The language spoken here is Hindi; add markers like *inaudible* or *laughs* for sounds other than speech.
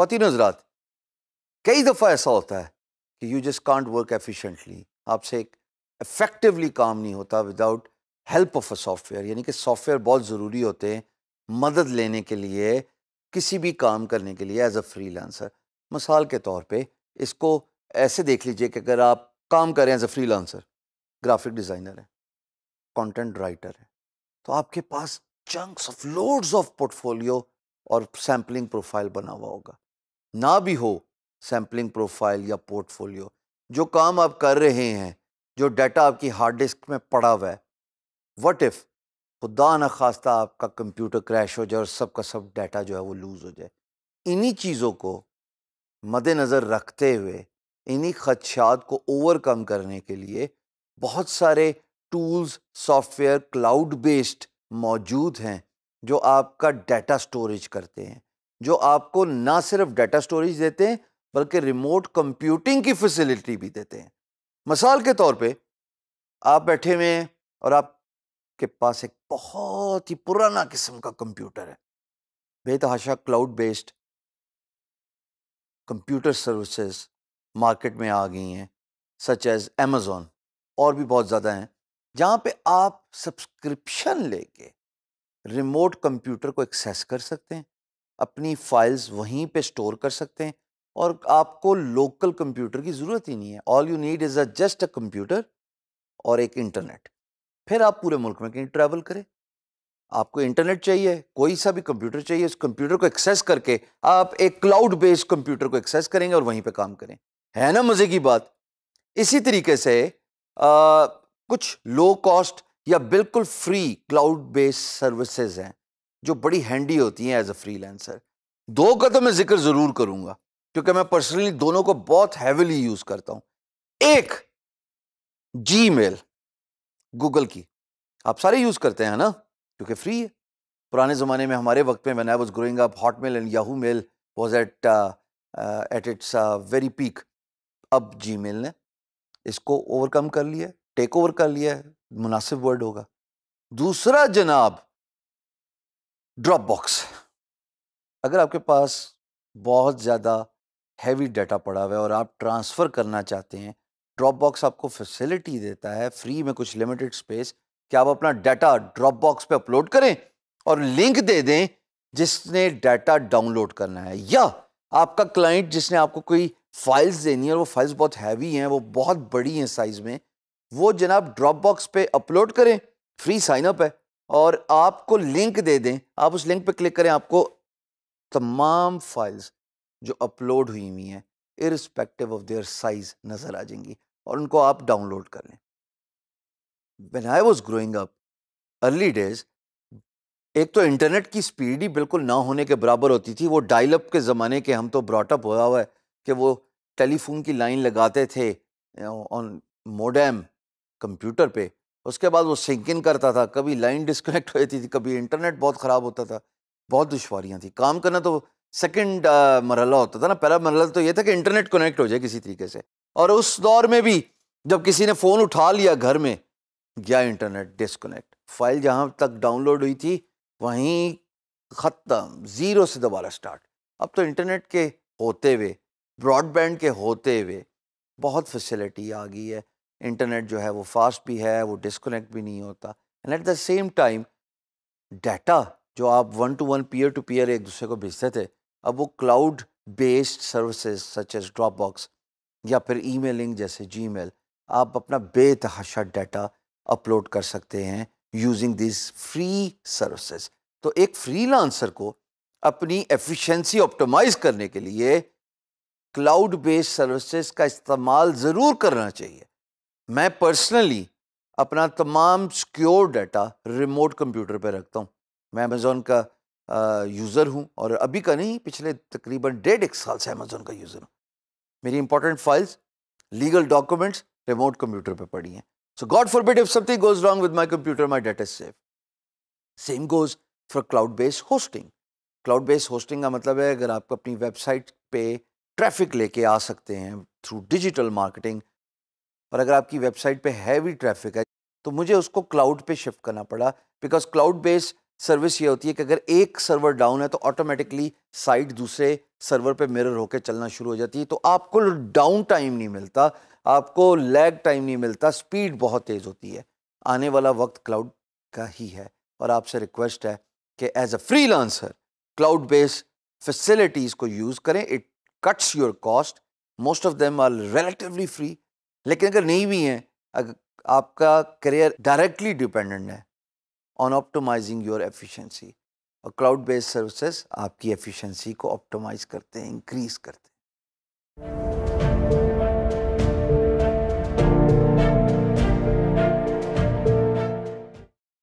फतिन हजरात कई दफ़ा ऐसा होता है कि you just can't work efficiently आपसे एक इफेक्टिवली काम नहीं होता without help of a software यानी कि सॉफ्टवेयर बहुत ज़रूरी होते हैं मदद लेने के लिए किसी भी काम करने के लिए एज अ फ्री मिसाल के तौर पे इसको ऐसे देख लीजिए कि अगर आप काम करें as a freelancer graphic designer हैं कंटेंट राइटर हैं तो आपके पास chunks of loads of portfolio और सैम्पलिंग प्रोफाइल बना हुआ होगा ना भी हो सैम्पलिंग प्रोफाइल या पोर्टफोलियो जो काम आप कर रहे हैं जो डाटा आपकी हार्ड डिस्क में पड़ा हुआ है वट इफ़ खुदा न खास्ता आपका कंप्यूटर क्रैश हो जाए और सब का सब डाटा जो है वो लूज़ हो जाए इन्हीं चीज़ों को मद्नज़र रखते हुए इन्हीं खदशात को ओवरकम करने के लिए बहुत सारे टूल्स सॉफ्टवेयर क्लाउड बेस्ड मौजूद हैं जो आपका डाटा स्टोरेज करते हैं जो आपको ना सिर्फ डाटा स्टोरेज देते हैं बल्कि रिमोट कंप्यूटिंग की फैसिलिटी भी देते हैं मिसाल के तौर पे आप बैठे हुए हैं और आपके पास एक बहुत ही पुराना किस्म का कंप्यूटर है बेतहाशा cloud based computer services market में आ गई हैं सच एज़ अमेज़ोन और भी बहुत ज़्यादा हैं जहाँ पे आप सब्सक्रिप्शन लेके रिमोट कंप्यूटर को एक्सेस कर सकते हैं अपनी फाइल्स वहीं पे स्टोर कर सकते हैं और आपको लोकल कंप्यूटर की ज़रूरत ही नहीं है all you need is a just a computer और एक इंटरनेट फिर आप पूरे मुल्क में कहीं ट्रैवल करें आपको इंटरनेट चाहिए कोई सा भी कंप्यूटर चाहिए उस कंप्यूटर को एक्सेस करके आप एक क्लाउड बेस्ड कंप्यूटर को एक्सेस करेंगे और वहीं पे काम करें है ना मज़े की बात इसी तरीके से आ, कुछ लो कॉस्ट या बिल्कुल फ्री क्लाउड बेस्ड सर्विसेज हैं जो बड़ी हैंडी होती हैं एज अ फ्री दो का तो मैं जिक्र ज़रूर करूँगा क्योंकि मैं पर्सनली दोनों को बहुत हैविली यूज़ करता हूँ एक जी मेल गूगल की आप सारे यूज़ करते हैं ना क्योंकि फ्री है पुराने ज़माने में हमारे वक्त में मैंने was growing up Hotmail and Yahoo mail was at at its very peak अब जी मेल ने इसको ओवरकम कर लिया टेक ओवर कर लिया है मुनासिब वर्ड होगा दूसरा जनाब ड्रॉप बॉक्स अगर आपके पास बहुत ज़्यादा हैवी डाटा पड़ा हुआ है और आप ट्रांसफ़र करना चाहते हैं ड्रॉप बॉक्स आपको फैसिलिटी देता है फ्री में कुछ लिमिटेड स्पेस कि आप अपना डाटा ड्रॉप बॉक्स पर अपलोड करें और लिंक दे दें जिसने डाटा डाउनलोड करना है या आपका क्लाइंट जिसने आपको कोई फाइल्स देनी है और वो फाइल्स बहुत हैवी हैं वो बहुत बड़ी हैं साइज़ में वो जनाब ड्रॉप बॉक्स पे अपलोड करें फ्री साइनअप है और आपको लिंक दे दें आप उस लिंक पे क्लिक करें आपको तमाम फाइल्स जो अपलोड हुई हुई हैं इरिस्पेक्टिव ऑफ देयर साइज़ नज़र आ जाएंगी और उनको आप डाउनलोड कर लें when I was growing up, early days, एक तो इंटरनेट की स्पीड ही बिल्कुल ना होने के बराबर होती थी वो डायल अप के ज़माने के हम तो ब्रॉटअप हुआ हुआ है कि वो टेलीफोन की लाइन लगाते थे ऑन मोडेम कंप्यूटर पे उसके बाद वो सिंक इन करता था कभी लाइन डिस्कनेक्ट *laughs* हो जाती थी कभी इंटरनेट बहुत ख़राब होता था बहुत दुशारियाँ थी काम करना तो सेकेंड uh, मरला होता था ना पहला मरला तो ये था कि इंटरनेट कनेक्ट हो जाए किसी तरीके से और उस दौर में भी जब किसी ने फ़ोन उठा लिया घर में गया इंटरनेट डिस्कनेक्ट फाइल जहाँ तक डाउनलोड हुई थी वहीं ख़त्म ज़ीरो से दोबारा स्टार्ट अब तो इंटरनेट के होते हुए ब्रॉडबैंड के होते हुए बहुत फैसिलिटी आ गई है इंटरनेट जो है वो फास्ट भी है वो डिस्कनेक्ट भी नहीं होता and at the same time data जो आप one to one peer to peer एक दूसरे को भेजते थे अब वो cloud based services such as Dropbox या फिर ई मेलिंग जैसे जी मेल आप अपना बेतहाशा डाटा अपलोड कर सकते हैं यूजिंग दिस फ्री सर्विसेज तो एक फ्रीलांसर को अपनी एफिशिएंसी ऑप्टिमाइज करने के लिए क्लाउड बेस्ड सर्विसेज का इस्तेमाल ज़रूर करना चाहिए मैं पर्सनली अपना तमाम सिक्योर डाटा रिमोट कंप्यूटर पर रखता हूँ मैं अमेज़ोन का यूज़र हूँ और अभी का नहीं पिछले तकरीबन डेढ़ एक साल से अमेज़ोन का यूज़र हूँ मेरी important files legal documents remote computer पर पड़ी हैं So God forbid if something goes wrong with my computer, my data is safe. Same goes for cloud based hosting cloud based hosting का मतलब है अगर आप अपनी वेबसाइट पे ट्रैफिक लेके आ सकते हैं थ्रू डिजिटल मार्केटिंग और अगर आपकी वेबसाइट पे हैवी ट्रैफिक है तो मुझे उसको क्लाउड पे शिफ्ट करना पड़ा बिकॉज क्लाउड बेस्ड सर्विस ये होती है कि अगर एक सर्वर डाउन है तो ऑटोमेटिकली साइट दूसरे सर्वर पे मिरर होकर चलना शुरू हो जाती है तो आपको डाउन टाइम नहीं मिलता आपको लैग टाइम नहीं मिलता स्पीड बहुत तेज़ होती है आने वाला वक्त क्लाउड का ही है और आपसे रिक्वेस्ट है कि as a freelancer cloud based facilities को यूज़ करें it cuts your cost most of them are relatively free लेकिन अगर नहीं भी हैं अगर आपका करियर डायरेक्टली डिपेंडेंट है ऑन ऑप्टोमाइजिंग योर एफिशिएंसी और क्लाउड बेस्ड सर्विसेज आपकी एफिशिएंसी को ऑप्टोमाइज करते हैं इंक्रीज करते हैं